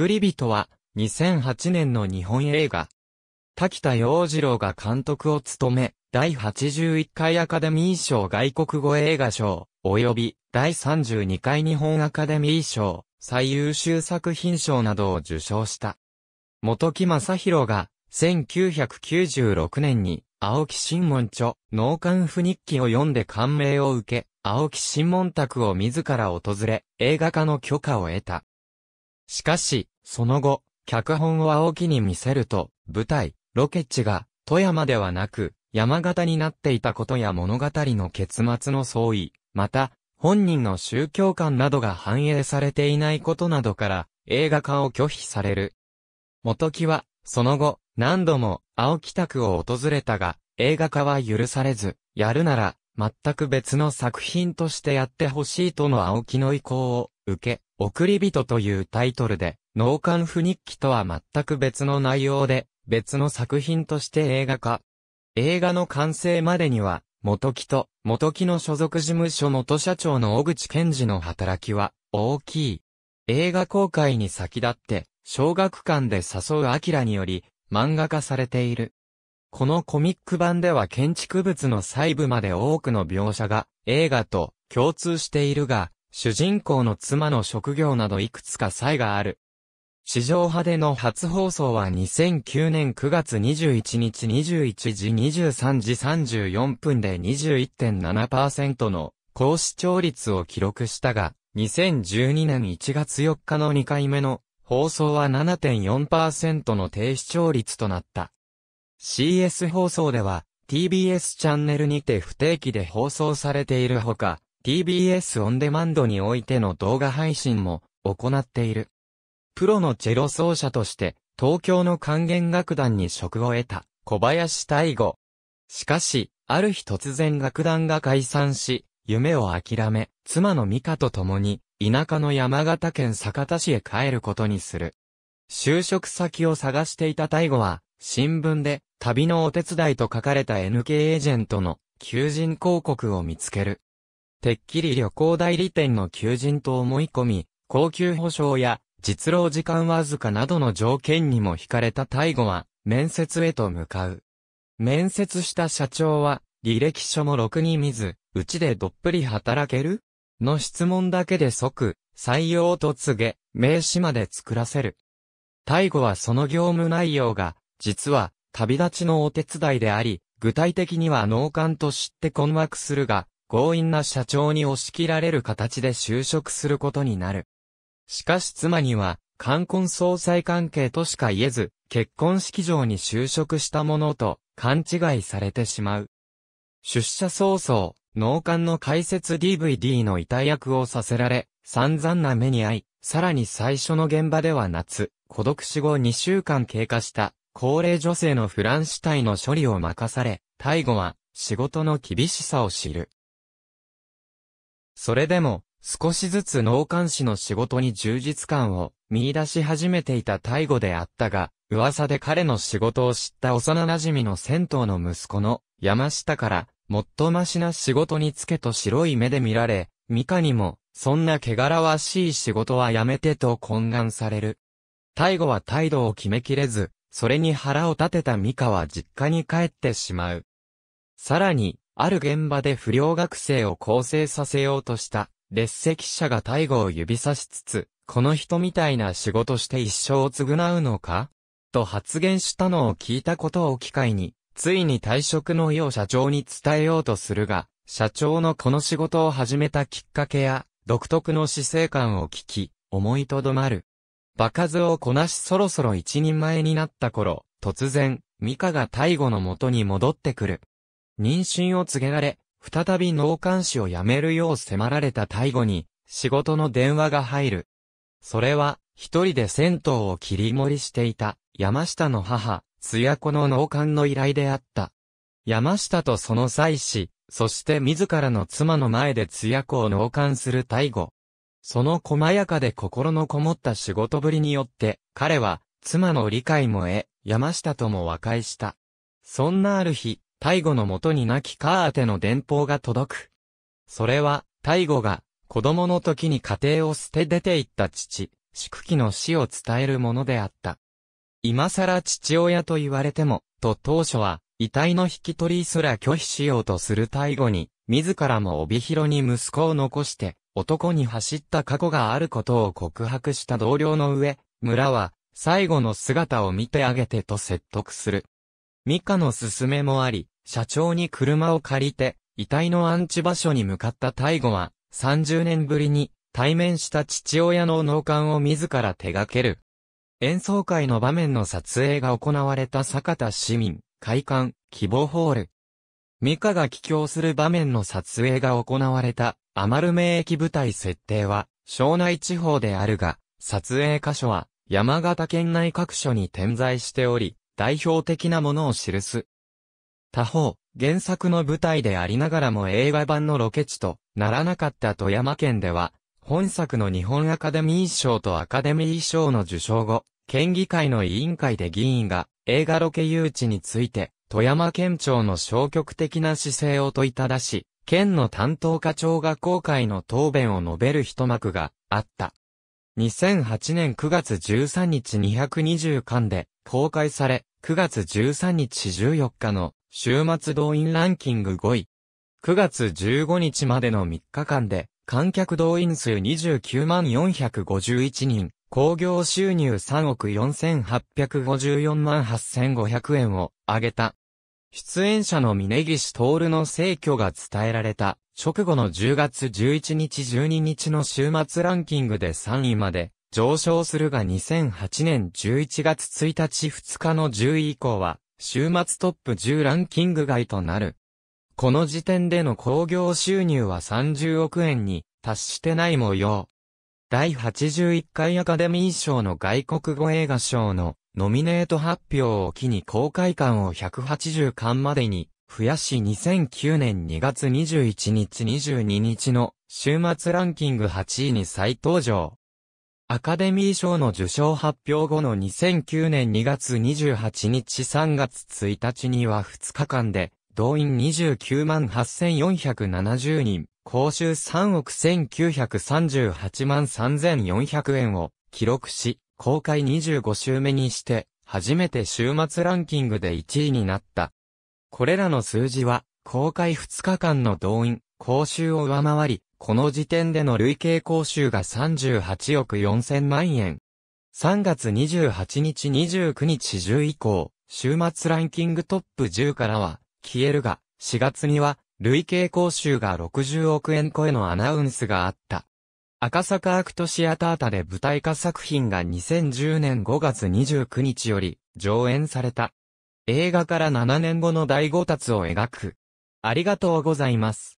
作り人は、2008年の日本映画。滝田洋次郎が監督を務め、第81回アカデミー賞外国語映画賞、及び第32回日本アカデミー賞、最優秀作品賞などを受賞した。元木正宏が、1996年に、青木新聞著、農館不日記を読んで感銘を受け、青木新聞宅を自ら訪れ、映画化の許可を得た。しかし、その後、脚本を青木に見せると、舞台、ロケ地が、富山ではなく、山形になっていたことや物語の結末の相違、また、本人の宗教観などが反映されていないことなどから、映画化を拒否される。元木は、その後、何度も、青木宅を訪れたが、映画化は許されず、やるなら、全く別の作品としてやってほしいとの青木の意向を、受け、送り人というタイトルで、農館不日記とは全く別の内容で、別の作品として映画化。映画の完成までには、元木と、元木の所属事務所元社長の小口健二の働きは、大きい。映画公開に先立って、小学館で誘う明により、漫画化されている。このコミック版では建築物の細部まで多くの描写が映画と共通しているが、主人公の妻の職業などいくつか差がある。地上派での初放送は2009年9月21日21時23時34分で21.7%の高視聴率を記録したが、2012年1月4日の2回目の放送は7.4%の低視聴率となった。CS 放送では TBS チャンネルにて不定期で放送されているほか、TBS オンデマンドにおいての動画配信も行っている。プロのチェロ奏者として、東京の管弦楽団に職を得た小林大吾。しかし、ある日突然楽団が解散し、夢を諦め、妻の美香と共に、田舎の山形県酒田市へ帰ることにする。就職先を探していた大吾は、新聞で、旅のお手伝いと書かれた NK エージェントの求人広告を見つける。てっきり旅行代理店の求人と思い込み、高級保証や実労時間わずかなどの条件にも惹かれた大悟は、面接へと向かう。面接した社長は、履歴書もろくに見ず、うちでどっぷり働けるの質問だけで即、採用と告げ、名刺まで作らせる。大悟はその業務内容が、実は、旅立ちのお手伝いであり、具体的には脳幹と知って困惑するが、強引な社長に押し切られる形で就職することになる。しかし妻には、冠婚葬祭関係としか言えず、結婚式場に就職したものと勘違いされてしまう。出社早々、農館の解説 DVD の遺体役をさせられ、散々な目に遭い、さらに最初の現場では夏、孤独死後2週間経過した高齢女性のフラン死体の処理を任され、大後は仕事の厳しさを知る。それでも、少しずつ農官士の仕事に充実感を見出し始めていた大悟であったが、噂で彼の仕事を知った幼馴染の銭湯の息子の山下から、もっとましな仕事につけと白い目で見られ、ミカにも、そんな汚らわしい仕事はやめてと懇願される。大悟は態度を決めきれず、それに腹を立てたミカは実家に帰ってしまう。さらに、ある現場で不良学生を構成させようとした、列席者が大吾を指さしつつ、この人みたいな仕事して一生を償うのかと発言したのを聞いたことを機会に、ついに退職の意を社長に伝えようとするが、社長のこの仕事を始めたきっかけや、独特の死生観を聞き、思いとどまる。場数をこなしそろそろ一人前になった頃、突然、ミカが大吾の元に戻ってくる。妊娠を告げられ、再び脳幹視を辞めるよう迫られた大悟に、仕事の電話が入る。それは、一人で銭湯を切り盛りしていた、山下の母、津屋子の脳幹の依頼であった。山下とその妻子、そして自らの妻の前で津屋子を脳幹する大悟。その細やかで心のこもった仕事ぶりによって、彼は、妻の理解も得、山下とも和解した。そんなある日、大吾のもとに亡きカーテの電報が届く。それは、大吾が、子供の時に家庭を捨て出て行った父、宿気の死を伝えるものであった。今更父親と言われても、と当初は、遺体の引き取りすら拒否しようとする大吾に、自らも帯広に息子を残して、男に走った過去があることを告白した同僚の上、村は、最後の姿を見てあげてと説得する。ミカの勧めもあり、社長に車を借りて、遺体の安置場所に向かった大悟は、30年ぶりに対面した父親の納棺を自ら手掛ける。演奏会の場面の撮影が行われた坂田市民、会館、希望ホール。ミカが帰郷する場面の撮影が行われた、アマル名駅舞台設定は、庄内地方であるが、撮影箇所は、山形県内各所に点在しており、代表的なものを記す。他方、原作の舞台でありながらも映画版のロケ地とならなかった富山県では、本作の日本アカデミー賞とアカデミー賞の受賞後、県議会の委員会で議員が映画ロケ誘致について、富山県庁の消極的な姿勢を問いただし、県の担当課長が公開の答弁を述べる一幕があった。2008年9月13日220巻で公開され、9月13日14日の週末動員ランキング5位。9月15日までの3日間で、観客動員数29万451人、興行収入3億4854万8500円を上げた。出演者の峯岸徹の逝去が伝えられた、直後の10月11日12日の週末ランキングで3位まで上昇するが2008年11月1日2日の10位以降は、週末トップ10ランキング外となる。この時点での興行収入は30億円に達してない模様。第81回アカデミー賞の外国語映画賞のノミネート発表を機に公開感を180巻までに増やし2009年2月21日22日の週末ランキング8位に再登場。アカデミー賞の受賞発表後の2009年2月28日3月1日には2日間で、動員29万8470人、公衆3億1938万3400円を記録し、公開25週目にして、初めて週末ランキングで1位になった。これらの数字は、公開2日間の動員、公衆を上回り、この時点での累計講習が38億4000万円。3月28日29日中以降、週末ランキングトップ10からは消えるが、4月には累計講習が60億円超えのアナウンスがあった。赤坂アクトシアタータで舞台化作品が2010年5月29日より上演された。映画から7年後の大五達を描く。ありがとうございます。